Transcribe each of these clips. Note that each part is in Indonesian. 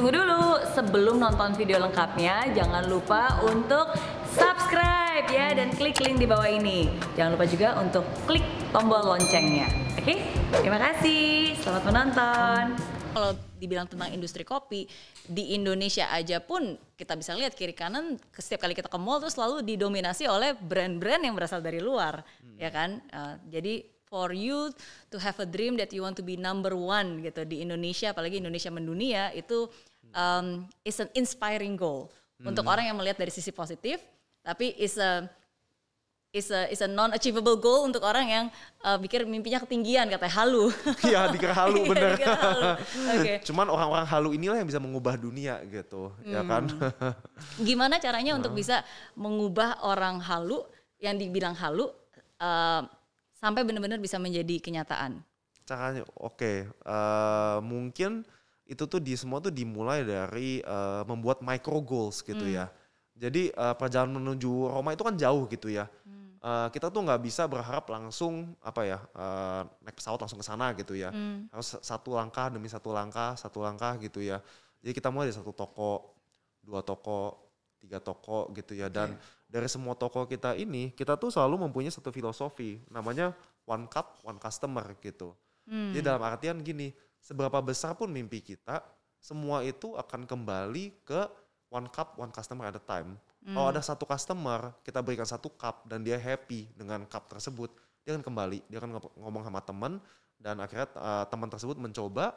Tunggu dulu, sebelum nonton video lengkapnya, jangan lupa untuk subscribe ya dan klik link di bawah ini. Jangan lupa juga untuk klik tombol loncengnya. Oke, okay? terima kasih. Selamat menonton. Kalau dibilang tentang industri kopi di Indonesia aja pun kita bisa lihat kiri kanan setiap kali kita ke mall terus selalu didominasi oleh brand-brand yang berasal dari luar, hmm. ya kan? Uh, jadi for you to have a dream that you want to be number one gitu di Indonesia apalagi Indonesia mendunia itu um, is an inspiring goal hmm. untuk orang yang melihat dari sisi positif, tapi is a is a is a non achievable goal untuk orang yang uh, pikir mimpinya ketinggian katanya halu. Iya, dikira halu iya, bener. dikira halu. Okay. Cuman orang-orang halu inilah yang bisa mengubah dunia gitu, ya hmm. ya kan? Gimana caranya untuk nah. bisa mengubah orang halu yang dibilang halu uh, sampai benar-benar bisa menjadi kenyataan? Caranya oke, okay. uh, mungkin itu tuh di semua tuh dimulai dari uh, membuat micro goals gitu ya. hmm. ya. Jadi uh, perjalanan menuju Roma itu kan jauh gitu ya. Hmm. Uh, kita tuh nggak bisa berharap langsung apa ya uh, naik pesawat langsung ke sana gitu ya. Hmm. Harus satu langkah demi satu langkah, satu langkah gitu ya. Jadi kita mulai dari satu toko, dua toko, tiga toko gitu ya. Dan yeah. dari semua toko kita ini, kita tuh selalu mempunyai satu filosofi namanya one cup, one customer gitu. Hmm. Jadi dalam artian gini, seberapa besar pun mimpi kita, semua itu akan kembali ke one cup, one customer at a time. Mm. Kalau hmm. ada satu customer, kita berikan satu cup dan dia happy dengan cup tersebut, dia akan kembali, dia akan ngomong sama teman dan akhirnya uh, teman tersebut mencoba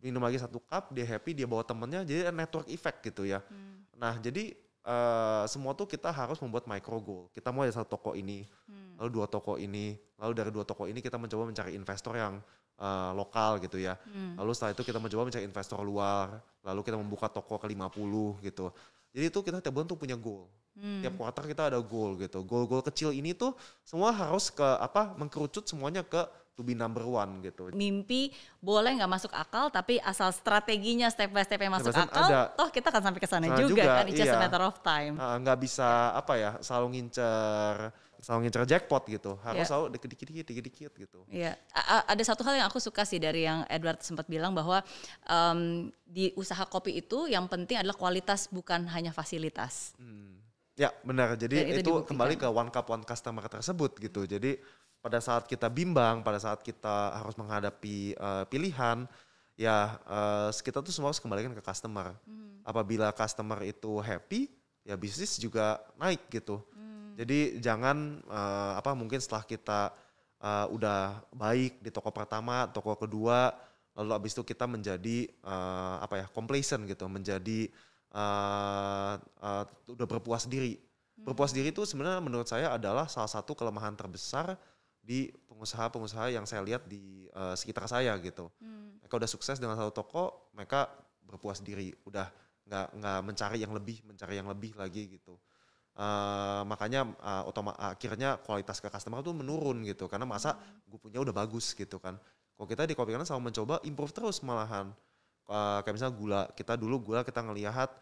minum lagi satu cup, dia happy, dia bawa temennya, jadi network effect gitu ya. Mm. Nah jadi uh, semua tuh kita harus membuat micro goal. Kita mau ada satu toko ini, hmm. lalu dua toko ini, lalu dari dua toko ini kita mencoba mencari investor yang uh, lokal gitu ya. Hmm. Lalu setelah itu kita mencoba mencari investor luar, lalu kita membuka toko ke 50 gitu. Jadi itu kita tiap bulan tuh punya goal. Hmm. Tiap kuartal kita ada goal gitu. Goal-goal kecil ini tuh semua harus ke apa mengkerucut semuanya ke to be number one gitu. Mimpi boleh nggak masuk akal tapi asal strateginya step by step yang masuk step akal, ada, toh kita akan sampai ke sana nah, juga, juga kan, it's iya. just a iya. matter of time. Nggak uh, bisa apa ya, selalu ngincer selalu ngincer jackpot gitu. Harus yeah. selalu dikit-dikit, dikit-dikit gitu. Iya. Yeah. Ada satu hal yang aku suka sih dari yang Edward sempat bilang bahwa um, di usaha kopi itu yang penting adalah kualitas bukan hanya fasilitas. Hmm. Ya benar. Jadi Dan itu, itu kembali ke one cup one customer tersebut gitu. Hmm. Jadi pada saat kita bimbang, pada saat kita harus menghadapi uh, pilihan, ya uh, kita tuh semua harus kembalikan ke customer. Hmm. Apabila customer itu happy, ya bisnis juga naik gitu. Hmm. Jadi jangan uh, apa mungkin setelah kita uh, udah baik di toko pertama, toko kedua, lalu abis itu kita menjadi uh, apa ya complacent gitu, menjadi uh, uh, udah berpuas diri. Hmm. Berpuas diri itu sebenarnya menurut saya adalah salah satu kelemahan terbesar di pengusaha-pengusaha yang saya lihat di uh, sekitar saya gitu. Hmm. Mereka udah sukses dengan satu toko, mereka berpuas diri, udah nggak nggak mencari yang lebih, mencari yang lebih lagi gitu. Uh, makanya uh, otoma eh, akhirnya kualitas ke customer tuh menurun gitu karena masa hmm. gue punya udah bagus gitu kan kalau kita di kopi kanan selalu mencoba improve terus malahan uh, kayak misalnya gula kita dulu gula kita ngelihat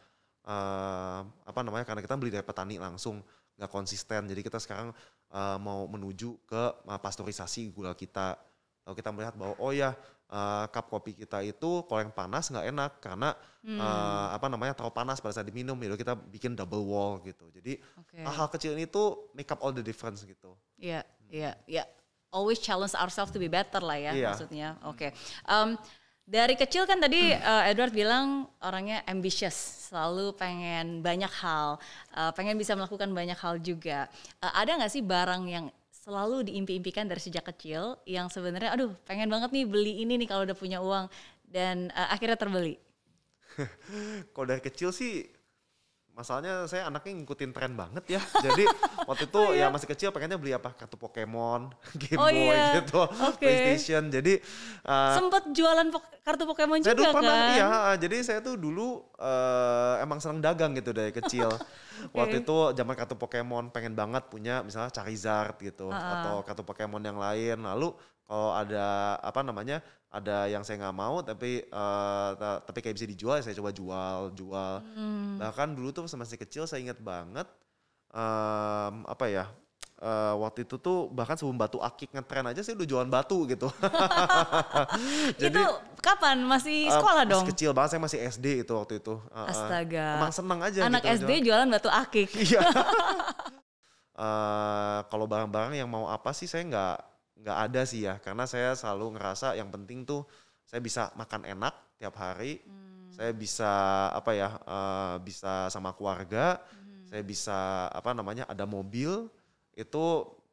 uh, apa namanya karena kita beli dari petani langsung nggak konsisten jadi kita sekarang uh, mau menuju ke uh, pasteurisasi gula kita lalu kita melihat bahwa oh ya uh, cup kopi kita itu kalau yang panas nggak enak karena hmm. uh, apa namanya terlalu panas pada saat diminum itu kita bikin double wall gitu jadi okay. hal kecil ini tuh make up all the difference gitu ya yeah, ya yeah, iya yeah. Iya. always challenge ourselves to be better lah ya yeah. maksudnya oke okay. um, dari kecil kan tadi uh, Edward bilang orangnya ambitious, selalu pengen banyak hal, uh, pengen bisa melakukan banyak hal juga. Uh, ada nggak sih barang yang selalu diimpi-impikan dari sejak kecil yang sebenarnya aduh pengen banget nih beli ini nih kalau udah punya uang dan uh, akhirnya terbeli. kalau dari kecil sih masalahnya saya anaknya ngikutin tren banget ya. ya. Jadi waktu itu oh, iya. ya masih kecil pengennya beli apa kartu Pokemon, Game oh, Boy iya. gitu, okay. PlayStation. Jadi uh, eh, sempat jualan po kartu Pokemon saya juga dulu pernah, kan? Iya, eh, jadi saya tuh dulu uh, emang senang dagang gitu dari kecil. okay. Waktu itu zaman kartu Pokemon pengen banget punya misalnya Charizard gitu uh -uh. atau kartu Pokemon yang lain. Lalu kalau ada apa namanya ada yang saya nggak mau tapi uh, tapi kayak bisa dijual ya saya coba jual jual hmm. bahkan dulu tuh masih kecil saya ingat banget um, apa ya uh, waktu itu tuh bahkan sebelum batu akik ngetren aja sih udah jualan batu gitu. Jadi itu kapan masih sekolah uh, dong? Masih kecil banget saya masih SD itu waktu itu. Uh, Astaga. Uh, emang seneng aja. Gitu Anak gitu, SD jualan, jualan batu akik. Iya. uh, kalau barang-barang yang mau apa sih saya nggak nggak ada sih ya karena saya selalu ngerasa yang penting tuh saya bisa makan enak tiap hari hmm. saya bisa apa ya uh, bisa sama keluarga hmm. saya bisa apa namanya ada mobil itu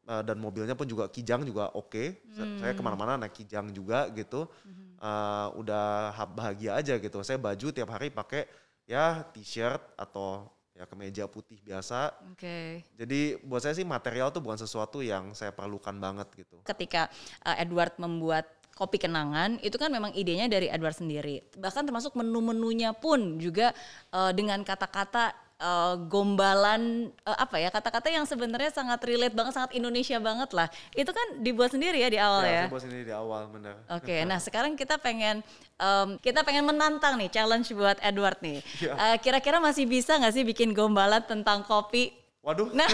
uh, dan mobilnya pun juga kijang juga oke okay. hmm. saya kemana-mana naik kijang juga gitu hmm. uh, udah bahagia aja gitu saya baju tiap hari pakai ya t-shirt atau ya kemeja putih biasa. Oke. Okay. Jadi buat saya sih material tuh bukan sesuatu yang saya perlukan banget gitu. Ketika uh, Edward membuat kopi kenangan itu kan memang idenya dari Edward sendiri. Bahkan termasuk menu-menunya pun juga uh, dengan kata-kata uh, gombalan uh, apa ya kata-kata yang sebenarnya sangat relate banget sangat Indonesia banget lah itu kan dibuat sendiri ya di awal ya, ya? dibuat sendiri di awal benar oke okay, nah sekarang kita pengen um, kita pengen menantang nih challenge buat Edward nih ya. uh, kira-kira masih bisa nggak sih bikin gombalan tentang kopi Waduh. Nah.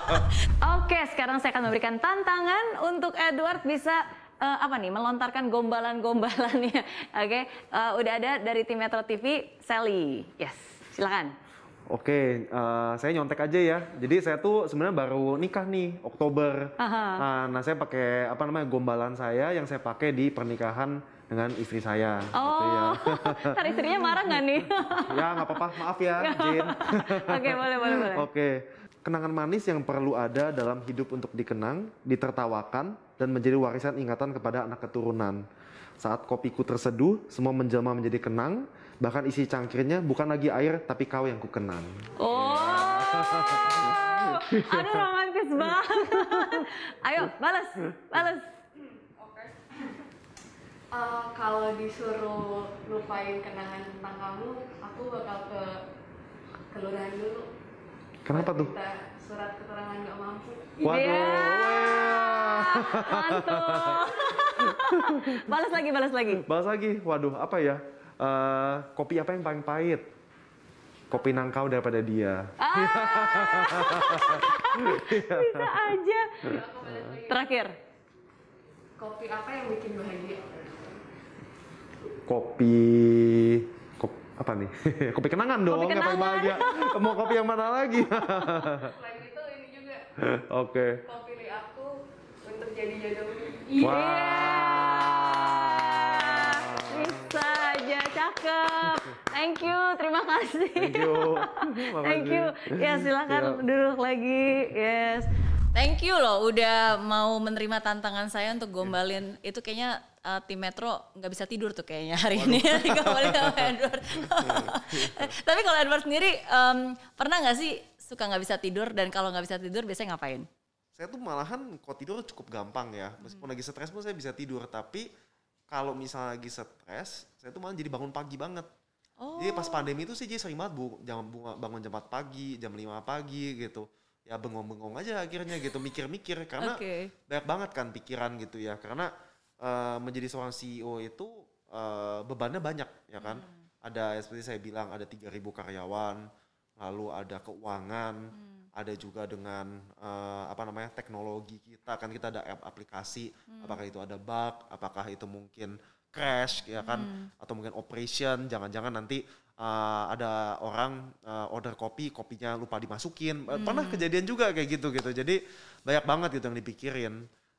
Oke, sekarang saya akan memberikan tantangan untuk Edward bisa uh, apa nih melontarkan gombalan-gombalannya. Oke, okay? uh, udah ada dari tim Metro TV, Sally. Yes, silakan. Oke, uh, saya nyontek aja ya. Jadi saya tuh sebenarnya baru nikah nih Oktober. Uh, nah saya pakai apa namanya gombalan saya yang saya pakai di pernikahan dengan istri saya. Gitu oh, gitu ya. istrinya marah nggak nih? ya nggak apa-apa, maaf ya, Jin. Oke, boleh, boleh, boleh. Oke, kenangan manis yang perlu ada dalam hidup untuk dikenang, ditertawakan, dan menjadi warisan ingatan kepada anak keturunan. Saat kopiku terseduh, semua menjelma menjadi kenang, bahkan isi cangkirnya bukan lagi air, tapi kau yang kukenang. Oh, aduh romantis banget. Ayo, balas, balas. Uh, kalau disuruh lupain kenangan tentang kamu, aku bakal ke kelurahan dulu. Kenapa tuh? Surat keterangan nggak mampu. Waduh. Yeah. Iya mantul. balas lagi, balas lagi. Balas lagi. Waduh, apa ya? Uh, kopi apa yang paling pahit? Kopi nangkau daripada dia. Ah. Bisa aja. Terakhir. Kopi apa yang bikin bahagia? Kopi kopi apa nih? kopi kenangan dong, kopi kenangan. ngapain bahagia. Mau kopi yang mana lagi? Selain itu ini juga. Oke. Okay jadi jodoh. Iya. iya. Wow. Bisa aja cakep. Thank you, terima kasih. Thank you. Thank you. Ya silakan yeah. duduk lagi. Yes. Thank you loh udah mau menerima tantangan saya untuk gombalin yeah. itu kayaknya uh, tim Metro nggak bisa tidur tuh kayaknya hari Waduh. ini gombalin sama Edward. Tapi kalau Edward sendiri um, pernah nggak sih suka nggak bisa tidur dan kalau nggak bisa tidur biasanya ngapain? saya tuh malahan kalau tidur cukup gampang ya. Meskipun hmm. lagi stres pun saya bisa tidur, tapi kalau misalnya lagi stres, saya tuh malah jadi bangun pagi banget. Oh. Jadi pas oh. pandemi itu sih jadi sering banget bu, jam, bangun jam 4 pagi, jam 5 pagi gitu. Ya bengong-bengong aja akhirnya gitu, mikir-mikir karena okay. banyak banget kan pikiran gitu ya. Karena uh, menjadi seorang CEO itu uh, bebannya banyak ya kan. Hmm. Ada seperti saya bilang ada 3000 karyawan, lalu ada keuangan, hmm ada juga dengan uh, apa namanya teknologi kita kan kita ada aplikasi hmm. apakah itu ada bug apakah itu mungkin crash ya kan hmm. atau mungkin operation jangan-jangan nanti uh, ada orang uh, order kopi kopinya lupa dimasukin hmm. pernah kejadian juga kayak gitu gitu jadi banyak banget gitu yang dipikirin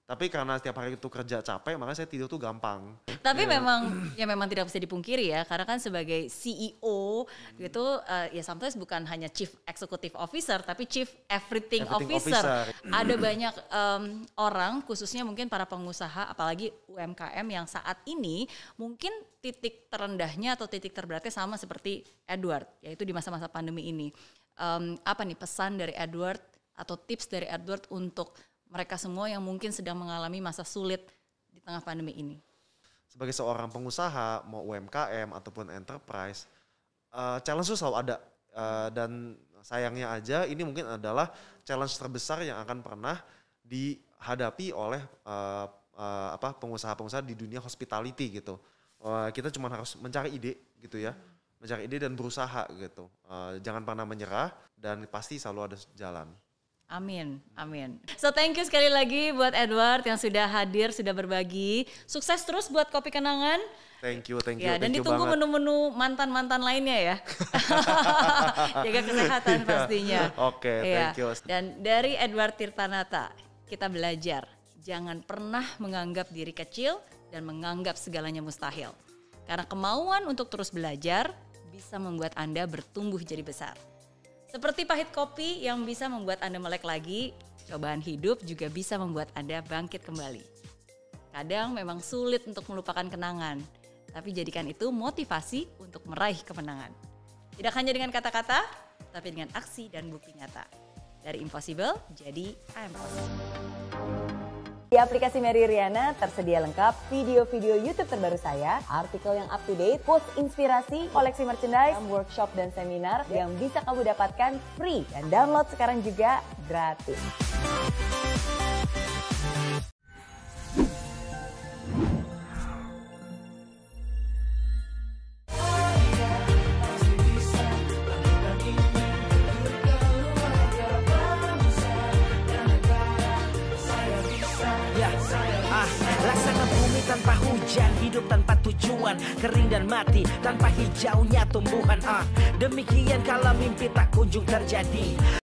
tapi karena setiap hari itu kerja capek, makanya saya tidur tuh gampang. Tapi ya. memang ya memang tidak bisa dipungkiri ya, karena kan sebagai CEO hmm. gitu uh, ya sometimes bukan hanya chief executive officer tapi chief everything, everything officer. officer. Ada banyak um, orang khususnya mungkin para pengusaha apalagi UMKM yang saat ini mungkin titik terendahnya atau titik terberatnya sama seperti Edward, yaitu di masa-masa pandemi ini. Um, apa nih pesan dari Edward atau tips dari Edward untuk mereka semua yang mungkin sedang mengalami masa sulit di tengah pandemi ini? Sebagai seorang pengusaha, mau UMKM ataupun enterprise, uh, challenge itu selalu ada. Uh, dan sayangnya aja ini mungkin adalah challenge terbesar yang akan pernah dihadapi oleh uh, apa pengusaha-pengusaha di dunia hospitality gitu. kita cuma harus mencari ide gitu ya. mencari ide dan berusaha gitu. jangan pernah menyerah dan pasti selalu ada jalan. Amin, amin. So thank you sekali lagi buat Edward yang sudah hadir, sudah berbagi. Sukses terus buat Kopi Kenangan. Thank you, thank you. Ya, thank dan you ditunggu menu-menu mantan-mantan lainnya ya. Jaga kesehatan iya. pastinya. Oke, okay, ya. thank you. Dan dari Edward Tirtanata, kita belajar jangan pernah menganggap diri kecil dan menganggap segalanya mustahil. Karena kemauan untuk terus belajar bisa membuat Anda bertumbuh jadi besar. Seperti pahit kopi yang bisa membuat Anda melek lagi, cobaan hidup juga bisa membuat Anda bangkit kembali. Kadang memang sulit untuk melupakan kenangan, tapi jadikan itu motivasi untuk meraih kemenangan. Tidak hanya dengan kata-kata, tapi dengan aksi dan bukti nyata. Dari impossible jadi I'm possible. Di aplikasi Mary Riana tersedia lengkap video-video YouTube terbaru saya, artikel yang up to date, post inspirasi, koleksi merchandise, workshop dan seminar yang bisa kamu dapatkan free dan download sekarang juga gratis. kering dan mati tanpa hijaunya tumbuhan ah demikian kalau mimpi tak kunjung terjadi